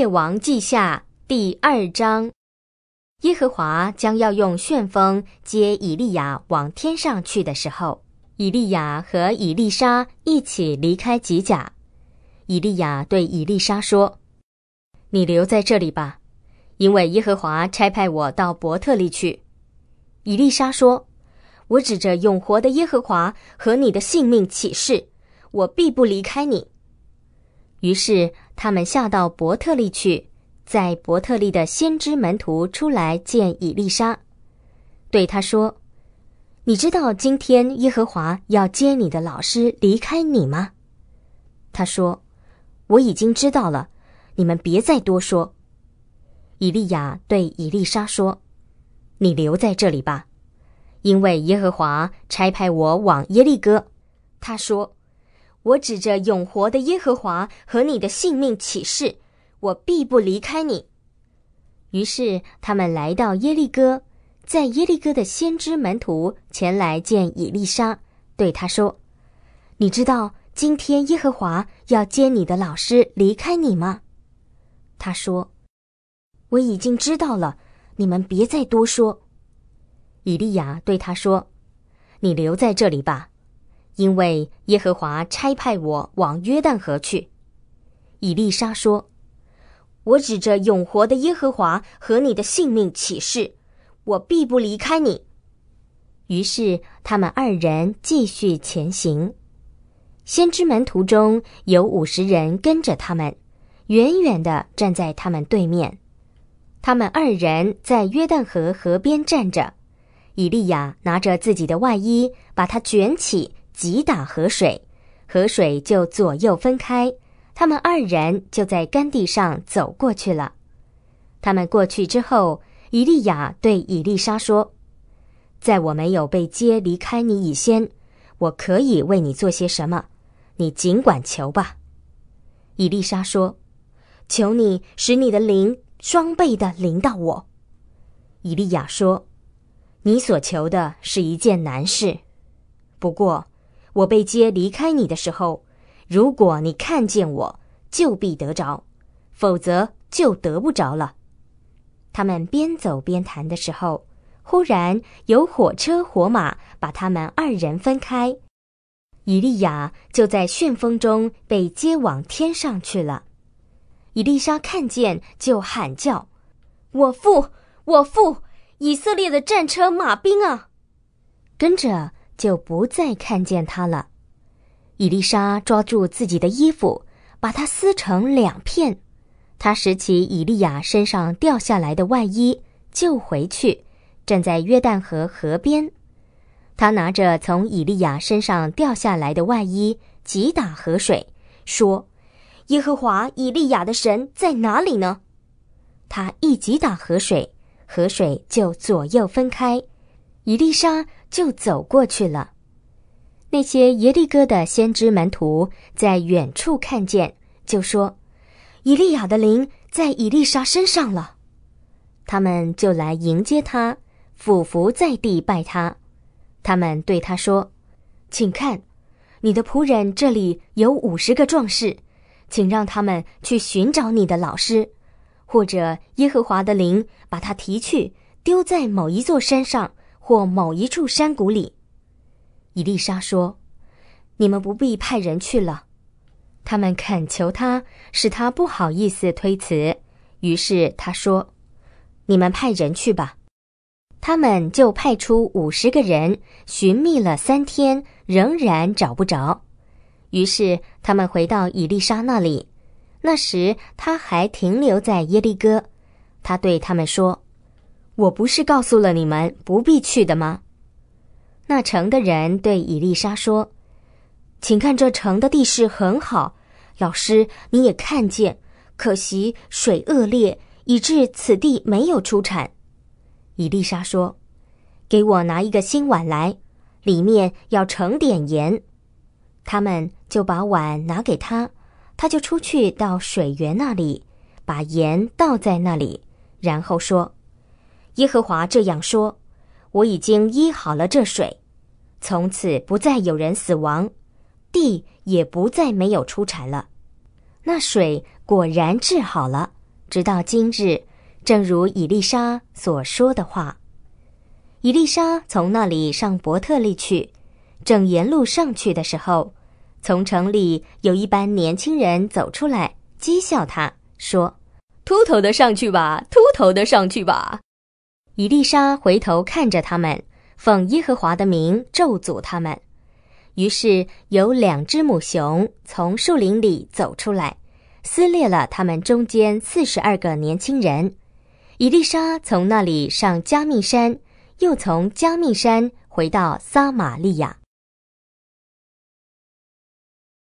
列王记下第二章，耶和华将要用旋风接以利亚往天上去的时候，以利亚和以利沙一起离开吉甲。以利亚对以利沙说：“你留在这里吧，因为耶和华差派我到伯特利去。”以利沙说：“我指着永活的耶和华和你的性命起誓，我必不离开你。”于是。他们下到伯特利去，在伯特利的先知门徒出来见以丽莎，对他说：“你知道今天耶和华要接你的老师离开你吗？”他说：“我已经知道了，你们别再多说。”以利亚对以丽莎说：“你留在这里吧，因为耶和华差派我往耶利哥。”他说。我指着永活的耶和华和你的性命起誓，我必不离开你。于是他们来到耶利哥，在耶利哥的先知门徒前来见以利沙，对他说：“你知道今天耶和华要接你的老师离开你吗？”他说：“我已经知道了，你们别再多说。”以利亚对他说：“你留在这里吧。”因为耶和华差派我往约旦河去，以丽莎说：“我指着永活的耶和华和你的性命起誓，我必不离开你。”于是他们二人继续前行。先知门途中有五十人跟着他们，远远的站在他们对面。他们二人在约旦河河边站着，以利亚拿着自己的外衣，把它卷起。击打河水，河水就左右分开。他们二人就在干地上走过去了。他们过去之后，以利亚对以丽莎说：“在我没有被接离开你以前，我可以为你做些什么？你尽管求吧。”以丽莎说：“求你使你的灵双倍的临到我。”以利亚说：“你所求的是一件难事，不过。”我被接离开你的时候，如果你看见我，就必得着；否则就得不着了。他们边走边谈的时候，忽然有火车火马把他们二人分开，以利亚就在旋风中被接往天上去了。伊丽莎看见，就喊叫：“我父，我父，以色列的战车马兵啊！”跟着。就不再看见他了。伊丽莎抓住自己的衣服，把它撕成两片。他拾起以利亚身上掉下来的外衣，就回去，站在约旦河河边。他拿着从以利亚身上掉下来的外衣，击打河水，说：“耶和华以利亚的神在哪里呢？”他一击打河水，河水就左右分开。伊丽莎。就走过去了。那些耶利哥的先知门徒在远处看见，就说：“以利亚的灵在以利沙身上了。”他们就来迎接他，俯伏在地拜他。他们对他说：“请看，你的仆人这里有五十个壮士，请让他们去寻找你的老师，或者耶和华的灵把他提去，丢在某一座山上。”或某一处山谷里，伊丽莎说：“你们不必派人去了。”他们恳求他，使他不好意思推辞。于是他说：“你们派人去吧。”他们就派出五十个人寻觅了三天，仍然找不着。于是他们回到伊丽莎那里，那时他还停留在耶利哥。他对他们说。我不是告诉了你们不必去的吗？那城的人对伊丽莎说：“请看这城的地势很好，老师你也看见。可惜水恶劣，以致此地没有出产。”伊丽莎说：“给我拿一个新碗来，里面要盛点盐。”他们就把碗拿给他，他就出去到水源那里，把盐倒在那里，然后说。耶和华这样说：“我已经医好了这水，从此不再有人死亡，地也不再没有出产了。”那水果然治好了，直到今日，正如以丽莎所说的话。伊丽莎从那里上伯特利去，正沿路上去的时候，从城里有一班年轻人走出来，讥笑他说：“秃头的上去吧，秃头的上去吧。”以丽莎回头看着他们，奉耶和华的名咒诅他们。于是有两只母熊从树林里走出来，撕裂了他们中间四十二个年轻人。以丽莎从那里上加密山，又从加密山回到撒玛利亚。